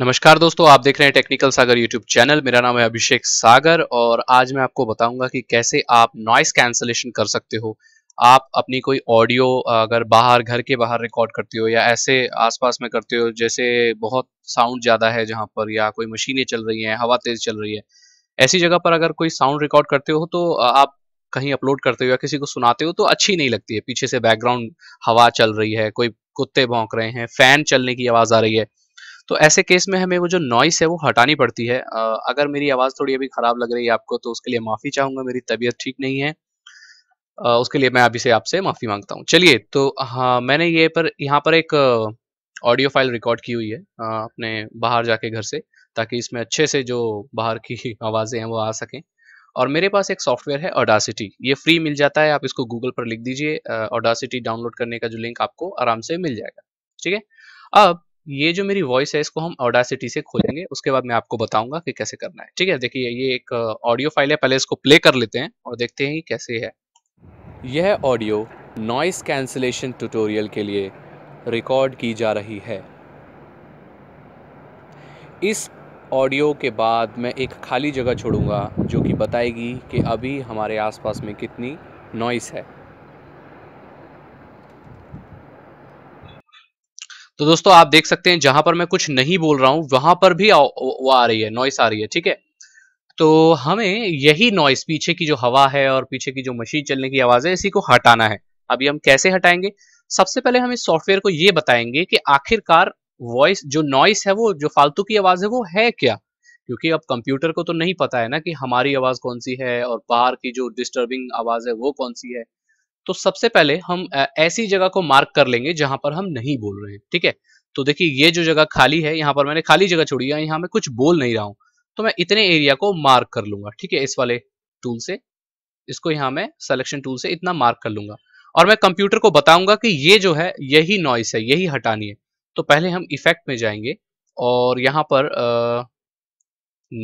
नमस्कार दोस्तों आप देख रहे हैं टेक्निकल सागर यूट्यूब चैनल मेरा नाम है अभिषेक सागर और आज मैं आपको बताऊंगा कि कैसे आप नॉइस कैंसलेशन कर सकते हो आप अपनी कोई ऑडियो अगर बाहर घर के बाहर रिकॉर्ड करते हो या ऐसे आसपास में करते हो जैसे बहुत साउंड ज़्यादा है जहां पर या कोई मशीनें चल रही है हवा तेज़ चल रही है ऐसी जगह पर अगर कोई साउंड रिकॉर्ड करते हो तो आप कहीं अपलोड करते हो या किसी को सुनाते हो तो अच्छी नहीं लगती है पीछे से बैकग्राउंड हवा चल रही है कोई कुत्ते भौंक रहे हैं फैन चलने की आवाज़ आ रही है तो ऐसे केस में हमें वो जो नॉइस है वो हटानी पड़ती है अगर मेरी आवाज़ थोड़ी अभी ख़राब लग रही है आपको तो उसके लिए माफ़ी चाहूंगा मेरी तबीयत ठीक नहीं है उसके लिए मैं अभी से आपसे माफ़ी मांगता हूँ चलिए तो हाँ मैंने ये पर यहाँ पर एक ऑडियो फाइल रिकॉर्ड की हुई है अपने बाहर जाके घर से ताकि इसमें अच्छे से जो बाहर की आवाज़ें हैं वो आ सकें और मेरे पास एक सॉफ्टवेयर है ऑडासिटी ये फ्री मिल जाता है आप इसको गूगल पर लिख दीजिए ऑडासिटी डाउनलोड करने का जो लिंक आपको आराम से मिल जाएगा ठीक है अब ये जो मेरी वॉइस है इसको हम ऑडासिटी से खोलेंगे उसके बाद मैं आपको बताऊंगा कि कैसे करना है ठीक है देखिए ये एक ऑडियो uh, फाइल है पहले इसको प्ले कर लेते हैं और देखते हैं कैसे है यह ऑडियो नॉइस कैंसिलेशन ट्यूटोरियल के लिए रिकॉर्ड की जा रही है इस ऑडियो के बाद मैं एक खाली जगह छोड़ूंगा जो कि बताएगी कि अभी हमारे आसपास में कितनी नॉइस है तो दोस्तों आप देख सकते हैं जहां पर मैं कुछ नहीं बोल रहा हूं वहां पर भी वो आ रही है नॉइस आ रही है ठीक है तो हमें यही नॉइस पीछे की जो हवा है और पीछे की जो मशीन चलने की आवाज है इसी को हटाना है अभी हम कैसे हटाएंगे सबसे पहले हम इस सॉफ्टवेयर को ये बताएंगे कि आखिरकार वॉइस जो नॉइस है वो जो फालतू की आवाज है वो है क्या क्योंकि अब कंप्यूटर को तो नहीं पता है ना कि हमारी आवाज कौन सी है और बाहर की जो डिस्टर्बिंग आवाज है वो कौन सी है तो सबसे पहले हम ऐसी जगह को मार्क कर लेंगे जहां पर हम नहीं बोल रहे हैं ठीक है तो देखिए ये जो जगह खाली है यहाँ पर मैंने खाली जगह छोड़ी है यहां मैं कुछ बोल नहीं रहा हूं तो मैं इतने एरिया को मार्क कर लूंगा ठीक है इस वाले टूल से इसको यहां मैं सिलेक्शन टूल से इतना मार्क कर लूंगा और मैं कंप्यूटर को बताऊंगा कि ये जो है यही नॉइस है यही हटानी है तो पहले हम इफेक्ट में जाएंगे और यहां पर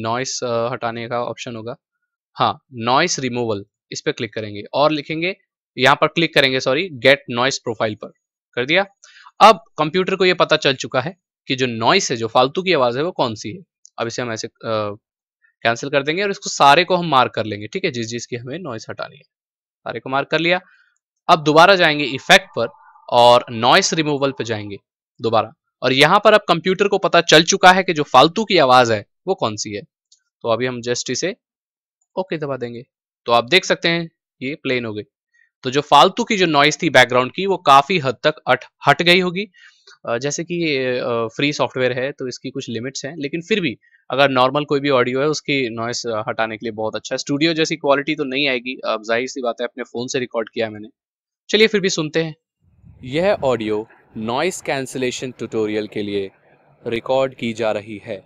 नॉइस हटाने का ऑप्शन होगा हाँ नॉइस रिमूवल इस पर क्लिक करेंगे और लिखेंगे यहां पर क्लिक करेंगे सॉरी गेट नॉइस प्रोफाइल पर कर दिया अब कंप्यूटर को यह पता चल चुका है कि जो नॉइस है जो फालतू की आवाज है वो कौन सी है अब इसे हम ऐसे कैंसिल कर देंगे और इसको सारे को हम मार्क कर लेंगे ठीक है जिस जिसकी हमें नॉइस हटानी है सारे को मार्क कर लिया अब दोबारा जाएंगे इफेक्ट पर और नॉइस रिमूवल पर जाएंगे दोबारा और यहां पर अब कंप्यूटर को पता चल चुका है कि जो फालतू की आवाज है वो कौन सी है तो अभी हम जस्ट इसे ओके दबा देंगे तो आप देख सकते हैं ये प्लेन हो गई तो जो फालतू की जो नॉइस थी बैकग्राउंड की वो काफी हद तक अट, हट गई होगी जैसे कि फ्री सॉफ्टवेयर है तो इसकी कुछ लिमिट्स हैं लेकिन फिर भी अगर नॉर्मल कोई भी ऑडियो है उसकी नॉइस हटाने के लिए बहुत अच्छा है स्टूडियो जैसी क्वालिटी तो नहीं आएगी अब जाहिर सी बात है अपने फ़ोन से रिकॉर्ड किया मैंने चलिए फिर भी सुनते हैं यह ऑडियो नॉइस कैंसिलेशन ट्यूटोरियल के लिए रिकॉर्ड की जा रही है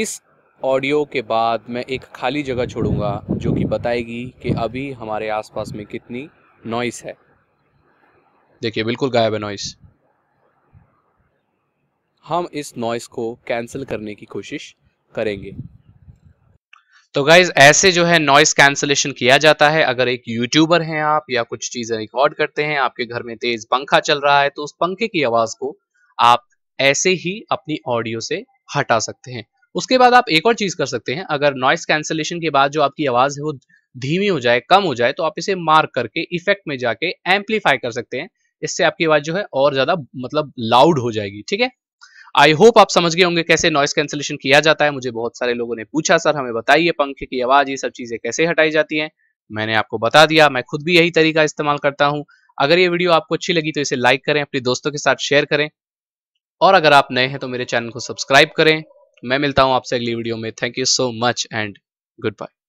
इस ऑडियो के बाद मैं एक खाली जगह छोड़ूंगा जो कि बताएगी कि अभी हमारे आसपास में कितनी नॉइस है देखिए बिल्कुल गायब है नॉइस हम इस नॉइस को कैंसिल करने की कोशिश करेंगे तो गाइज ऐसे जो है नॉइस कैंसलेशन किया जाता है अगर एक यूट्यूबर हैं आप या कुछ चीजें रिकॉर्ड करते हैं आपके घर में तेज पंखा चल रहा है तो उस पंखे की आवाज को आप ऐसे ही अपनी ऑडियो से हटा सकते हैं उसके बाद आप एक और चीज कर सकते हैं अगर नॉइस कैंसिलेशन के बाद जो आपकी आवाज है वो धीमी हो जाए कम हो जाए तो आप इसे मार्क करके इफेक्ट में जाके एम्पलीफाई कर सकते हैं इससे आपकी आवाज जो है और ज्यादा मतलब लाउड हो जाएगी ठीक है आई होप आप समझ गए होंगे कैसे नॉइस कैंसिलेशन किया जाता है मुझे बहुत सारे लोगों ने पूछा सर हमें बताइए पंखे की आवाज ये सब चीजें कैसे हटाई जाती है मैंने आपको बता दिया मैं खुद भी यही तरीका इस्तेमाल करता हूं अगर ये वीडियो आपको अच्छी लगी तो इसे लाइक करें अपने दोस्तों के साथ शेयर करें और अगर आप नए हैं तो मेरे चैनल को सब्सक्राइब करें मैं मिलता हूं आपसे अगली वीडियो में thank you so much and good bye